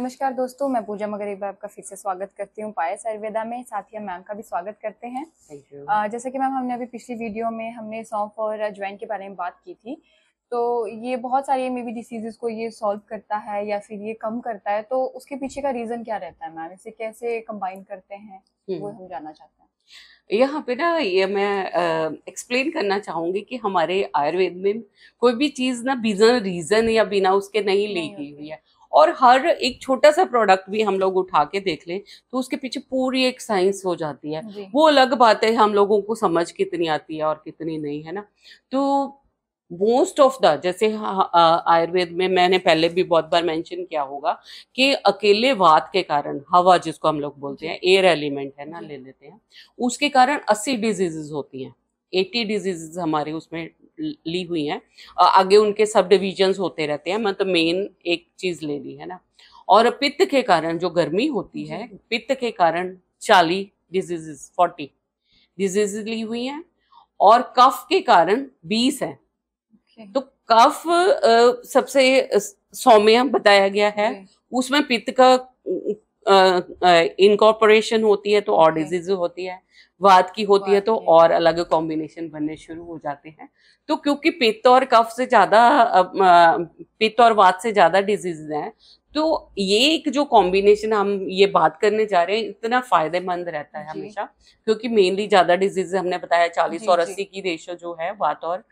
नमस्कार दोस्तों मैं पूजा मगरीब आपका फिर से स्वागत करती हूँ पायस आयुर्वेदा में साथ ही हम मैम का भी स्वागत करते हैं जैसे कि मैम हमने अभी पिछली वीडियो में हमने सौंफ और अजवाइन के बारे में बात की थी तो ये बहुत सारी मे बी डिसीजेज को ये सॉल्व करता है या फिर ये कम करता है तो उसके पीछे का रीजन क्या रहता है मैम इसे कैसे कम्बाइन करते हैं वो हम्म। हम जानना चाहते हैं यहाँ पे ना ये मैं एक्सप्लेन करना चाहूँगी कि हमारे आयुर्वेद में कोई भी चीज़ ना बिना रीज़न या बिना उसके नहीं ली गई हुई है और हर एक छोटा सा प्रोडक्ट भी हम लोग उठा के देख लें तो उसके पीछे पूरी एक साइंस हो जाती है वो अलग बात है हम लोगों को समझ कितनी आती है और कितनी नहीं है ना तो मोस्ट ऑफ द जैसे आयुर्वेद में मैंने पहले भी बहुत बार मेंशन किया होगा कि अकेले वात के कारण हवा जिसको हम लोग बोलते हैं एयर एलिमेंट है ना ले लेते हैं उसके कारण अस्सी डिजीजेज होती हैं एटी डिजीजेज हमारे उसमें ली हुई हैं आगे उनके सब डिविजन्स होते रहते हैं मतलब मेन एक चीज़ ले ली है ना और पित्त के कारण जो गर्मी होती है पित्त के कारण चालीस डिजीजेस फोर्टी डिजीज ली हुई हैं और कफ के कारण बीस है okay. तो कफ सबसे सौम्य बताया गया है okay. उसमें पित्त का इनकॉर्पोरेशन होती है तो और डिजीज होती है वात की होती है तो और अलग कॉम्बिनेशन बनने शुरू हो जाते हैं तो क्योंकि पित्त और कफ से ज़्यादा पित्त और वात से ज़्यादा डिजीज हैं तो ये एक जो कॉम्बिनेशन हम ये बात करने जा रहे हैं इतना फायदेमंद रहता है हमेशा क्योंकि मेनली ज्यादा डिजीज हमने बताया चालीस और अस्सी की रेशो जो है वात और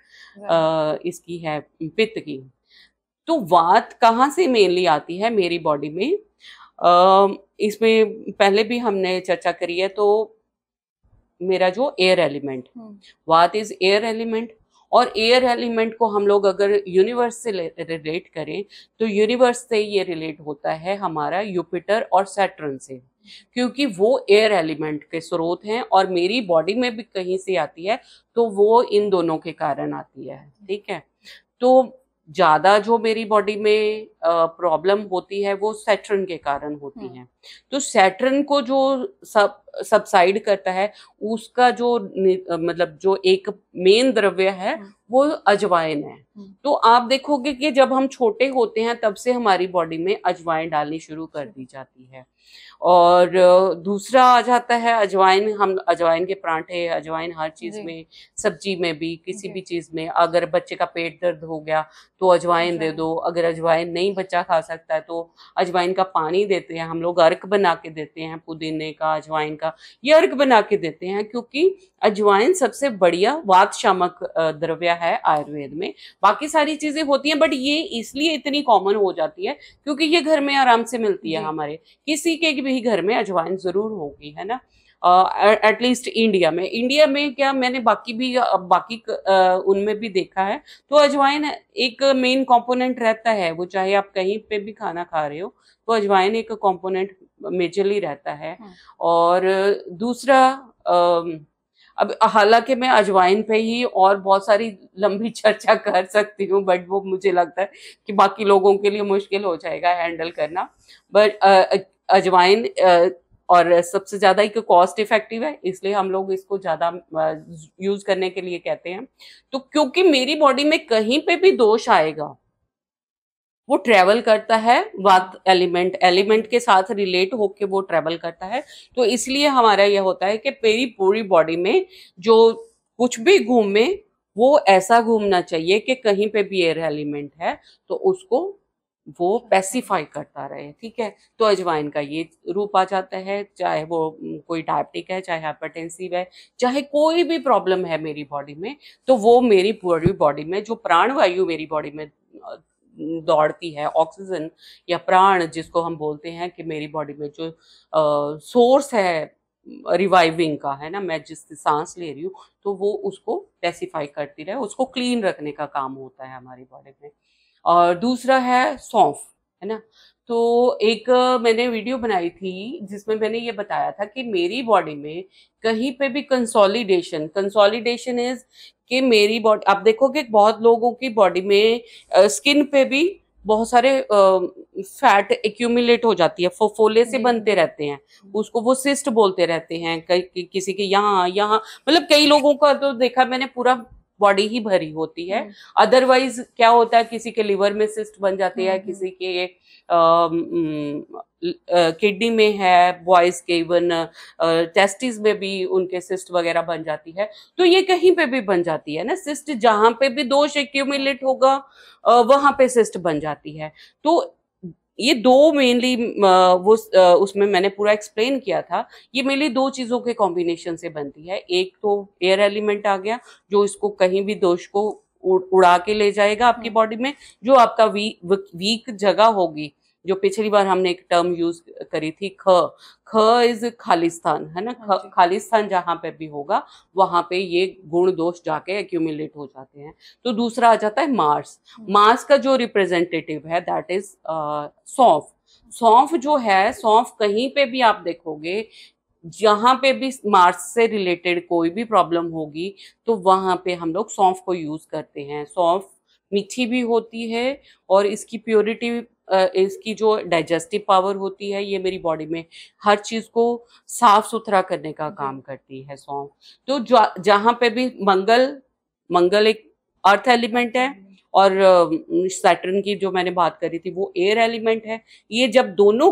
आ, इसकी है पित्त की तो वात कहाँ से मेनली आती है मेरी बॉडी में इसमें पहले भी हमने चर्चा करी है तो मेरा जो एयर एलिमेंट वात इज एयर एलिमेंट और एयर एलिमेंट को हम लोग अगर यूनिवर्स से रिलेट करें तो यूनिवर्स से ये रिलेट होता है हमारा यूपिटर और सैटर्न से क्योंकि वो एयर एलिमेंट के स्रोत हैं और मेरी बॉडी में भी कहीं से आती है तो वो इन दोनों के कारण आती है ठीक है तो ज़्यादा जो मेरी बॉडी में प्रॉब्लम होती है वो सैटर्न के कारण होती हम्म। है तो सैटर्न को जो सब सबसाइड करता है उसका जो मतलब जो एक मेन द्रव्य है हम्म। वो अजवाइन है हम्म। तो आप देखोगे कि जब हम छोटे होते हैं तब से हमारी बॉडी में अजवाइन डालनी शुरू कर अच्छा। दी जाती है और दूसरा आ जाता है अजवाइन हम अजवाइन के परांठे अजवाइन हर चीज में सब्जी में भी किसी भी चीज में अगर बच्चे का पेट दर्द हो गया तो अजवाइन दे दो अगर अजवाइन नहीं बच्चा खा सकता है तो अजवाइन का पानी देते हैं हम लोग अर्क बना के देते हैं पुदीने का अजवाइन का ये अर्क बना के देते हैं क्योंकि अजवाइन सबसे बढ़िया शामक द्रव्य है आयुर्वेद में बाकी सारी चीज़ें होती हैं बट ये इसलिए इतनी कॉमन हो जाती है क्योंकि ये घर में आराम से मिलती है हमारे किसी के भी घर में अजवाइन ज़रूर होगी है ना एटलीस्ट इंडिया में इंडिया में क्या मैंने बाकी भी बाकी उनमें भी देखा है तो अजवाइन एक मेन कंपोनेंट रहता है वो चाहे आप कहीं पे भी खाना खा रहे हो तो अजवाइन एक कंपोनेंट मेजरली रहता है हाँ। और दूसरा अब हालांकि मैं अजवाइन पे ही और बहुत सारी लंबी चर्चा कर सकती हूँ बट वो मुझे लगता है कि बाकी लोगों के लिए मुश्किल हो जाएगा हैंडल करना बट अजवाइन और सबसे ज़्यादा एक कॉस्ट इफेक्टिव है इसलिए हम लोग इसको ज़्यादा यूज़ करने के लिए कहते हैं तो क्योंकि मेरी बॉडी में कहीं पे भी दोष आएगा वो ट्रेवल करता है वात एलिमेंट एलिमेंट के साथ रिलेट होके वो ट्रेवल करता है तो इसलिए हमारा यह होता है कि मेरी पूरी बॉडी में जो कुछ भी घूमे वो ऐसा घूमना चाहिए कि कहीं पे भी एयर एलिमेंट है तो उसको वो पैसिफाई करता रहे ठीक है तो अजवाइन का ये रूप आ जाता है चाहे वो कोई डायबिटिक है चाहे हाइपरटेंसिव है चाहे कोई भी प्रॉब्लम है मेरी बॉडी में तो वो मेरी पूरी बॉडी में जो प्राणवायु मेरी बॉडी में दौड़ती है ऑक्सीजन या प्राण जिसको हम बोलते हैं कि मेरी बॉडी में जो आ, सोर्स है रिवाइविंग का है ना मैं जिससे सांस ले रही हूँ तो वो उसको पैसिफाई करती रहे उसको क्लीन रखने का काम होता है हमारी बॉडी में और दूसरा है सौंफ है ना तो एक मैंने वीडियो बनाई थी जिसमें मैंने ये बताया था कि मेरी बॉडी में कहीं पे भी कंसोलिडेशन कंसोलिडेशन इज कि मेरी बॉडी आप देखोगे बहुत लोगों की बॉडी में स्किन पे भी बहुत सारे फैट एक्यूमुलेट हो जाती है फोफोले से बनते रहते हैं हम्म। उसको वो सिस्ट बोलते रहते हैं कि, कि, किसी के यहाँ यहाँ मतलब कई लोगों का तो देखा मैंने पूरा बॉडी ही भरी होती है अदरवाइज हम्म। क्या होता है किसी के लिवर में सिस्ट बन जाती है हम्म, हम्म। किसी के किडनी में है बॉयज के इवन टेस्टिस में भी उनके सिस्ट वगैरह बन जाती है तो ये कहीं पे भी बन जाती है ना सिस्ट जहां पे भी दोष एक्यूमिलेट होगा वहां पे सिस्ट बन जाती है तो ये दो मेनली वो उसमें मैंने पूरा एक्सप्लेन किया था ये मेनली दो चीज़ों के कॉम्बिनेशन से बनती है एक तो एयर एलिमेंट आ गया जो इसको कहीं भी दोष को उड़ा के ले जाएगा आपकी बॉडी हाँ। में जो आपका वी, वीक जगह होगी जो पिछली बार हमने एक टर्म यूज करी थी ख ख इज खालिस्तान है ना ख हाँ खालिस्तान जहाँ पे भी होगा वहाँ पे ये गुण दोष जाके एक्यूमिलेट हो जाते हैं तो दूसरा आ जाता है मार्स हाँ। मार्स का जो रिप्रेजेंटेटिव है दैट इज सौंफ सौंफ जो है सौंफ कहीं पे भी आप देखोगे जहाँ पे भी मार्स से रिलेटेड कोई भी प्रॉब्लम होगी तो वहाँ पे हम लोग सौंफ को यूज़ करते हैं सौंफ मीठी भी होती है और इसकी प्योरिटी इसकी जो डाइजेस्टिव पावर होती है ये मेरी बॉडी में हर चीज़ को साफ सुथरा करने का काम करती है सौंफ तो जहाँ पे भी मंगल मंगल एक अर्थ एलिमेंट है और सैटर्न की जो मैंने बात करी थी वो एयर एलिमेंट है ये जब दोनों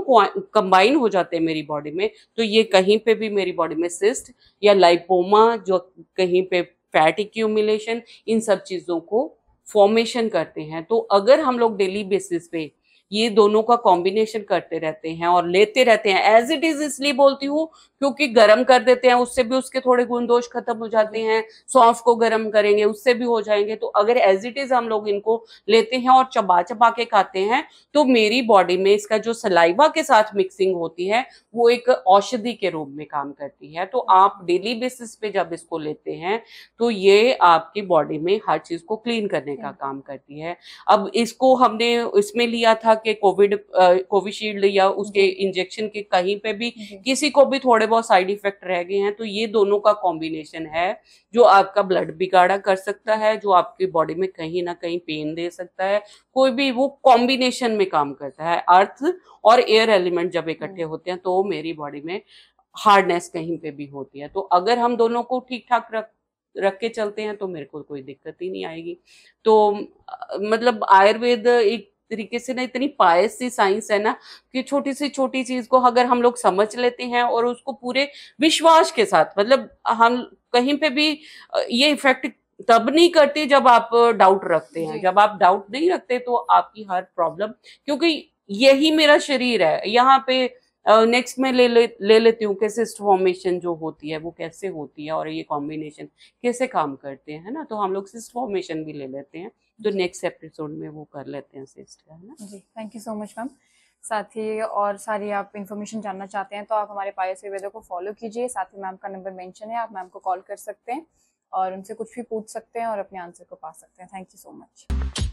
कंबाइन हो जाते हैं मेरी बॉडी में तो ये कहीं पे भी मेरी बॉडी में सिस्ट या लाइपोमा जो कहीं पे फैट इक्यूमिलेशन इन सब चीज़ों को फॉर्मेशन करते हैं तो अगर हम लोग डेली बेसिस पे ये दोनों का कॉम्बिनेशन करते रहते हैं और लेते रहते हैं एज इट इज इसलिए बोलती हूँ क्योंकि गर्म कर देते हैं उससे भी उसके थोड़े गुण दोष खत्म हो जाते हैं सौंफ को गर्म करेंगे उससे भी हो जाएंगे तो अगर एज इट इज हम लोग इनको लेते हैं और चबा चबा के खाते हैं तो मेरी बॉडी में इसका जो सलाइवा के साथ मिक्सिंग होती है वो एक औषधि के रूप में काम करती है तो आप डेली बेसिस पे जब इसको लेते हैं तो ये आपकी बॉडी में हर चीज को क्लीन करने का हम्म। काम करती है अब इसको हमने इसमें लिया था था कि कोविड कोविशील्ड या उसके इंजेक्शन के कहीं पे भी किसी को भी थोड़े बहुत साइड इफेक्ट रह गए हैं तो ये दोनों का कॉम्बिनेशन है जो आपका ब्लड बिगाड़ा कर सकता है जो आपकी बॉडी में कहीं ना कहीं पेन दे सकता है कोई भी वो कॉम्बिनेशन में काम करता है अर्थ और एयर एलिमेंट जब इकट्ठे होते हैं तो मेरी बॉडी में हार्डनेस कहीं पे भी होती है तो अगर हम दोनों को ठीक ठाक रख रख के चलते हैं तो मेरे को कोई दिक्कत ही नहीं आएगी तो मतलब आयुर्वेद एक तरीके से ना इतनी पायस सी साइंस है ना कि छोटी सी छोटी चीज़ को अगर हम लोग समझ लेते हैं और उसको पूरे विश्वास के साथ मतलब हम कहीं पे भी ये इफेक्ट तब नहीं करती जब आप डाउट रखते हैं जब आप डाउट नहीं रखते तो आपकी हर प्रॉब्लम क्योंकि यही मेरा शरीर है यहाँ पे नेक्स्ट uh, मैं ले ले, ले लेती हूँ कि सिस्ट फॉर्मेशन जो होती है वो कैसे होती है और ये कॉम्बिनेशन कैसे काम करते हैं ना तो हम लोग सिस्ट फॉर्मेशन भी ले लेते हैं तो नेक्स्ट एपिसोड में वो कर लेते हैं सिस्टर है ना जी thank you so much ma'am साथ ही और सारी आप इन्फॉर्मेशन जानना चाहते हैं तो आप हमारे पायस आयुर्वेदा को फॉलो कीजिए साथ ही मैम का नंबर मेंशन है आप मैम को कॉल कर सकते हैं और उनसे कुछ भी पूछ सकते हैं और अपने आंसर को पा सकते हैं थैंक यू सो मच